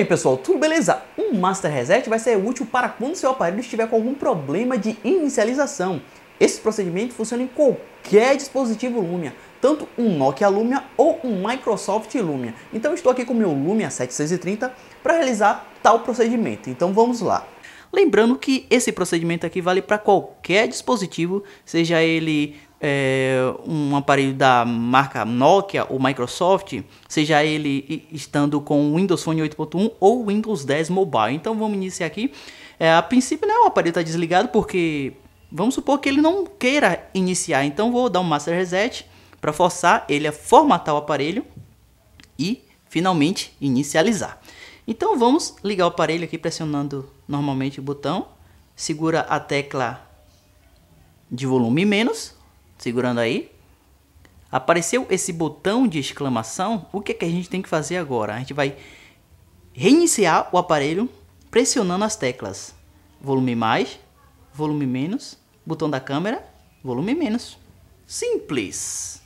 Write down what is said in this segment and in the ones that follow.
aí pessoal, tudo beleza? Um Master Reset vai ser útil para quando seu aparelho estiver com algum problema de inicialização. Esse procedimento funciona em qualquer dispositivo Lumia, tanto um Nokia Lumia ou um Microsoft Lumia. Então estou aqui com o meu Lumia 730 para realizar tal procedimento, então vamos lá. Lembrando que esse procedimento aqui vale para qualquer dispositivo, seja ele é, um aparelho da marca Nokia ou Microsoft, seja ele estando com o Windows Phone 8.1 ou Windows 10 Mobile. Então vamos iniciar aqui. É, a princípio, né, o aparelho está desligado porque vamos supor que ele não queira iniciar. Então vou dar um Master Reset para forçar ele a formatar o aparelho e finalmente inicializar. Então vamos ligar o aparelho aqui pressionando normalmente o botão, segura a tecla de volume menos segurando aí, apareceu esse botão de exclamação, o que, é que a gente tem que fazer agora? A gente vai reiniciar o aparelho pressionando as teclas volume mais, volume menos, botão da câmera, volume menos. Simples!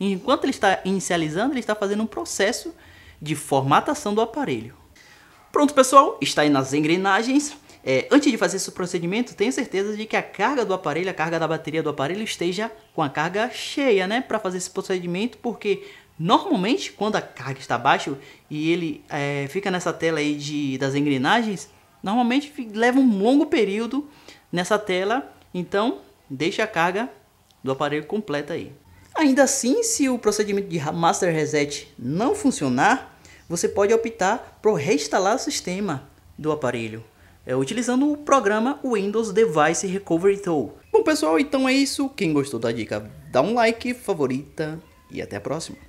Enquanto ele está inicializando, ele está fazendo um processo de formatação do aparelho. Pronto, pessoal, está aí nas engrenagens é, antes de fazer esse procedimento, tenha certeza de que a carga do aparelho, a carga da bateria do aparelho esteja com a carga cheia, né, para fazer esse procedimento, porque normalmente quando a carga está baixa e ele é, fica nessa tela aí de, das engrenagens, normalmente leva um longo período nessa tela, então deixa a carga do aparelho completa aí. Ainda assim, se o procedimento de Master Reset não funcionar, você pode optar por reinstalar o sistema do aparelho é, utilizando o programa Windows Device Recovery Tool. Bom pessoal, então é isso. Quem gostou da dica, dá um like, favorita e até a próxima.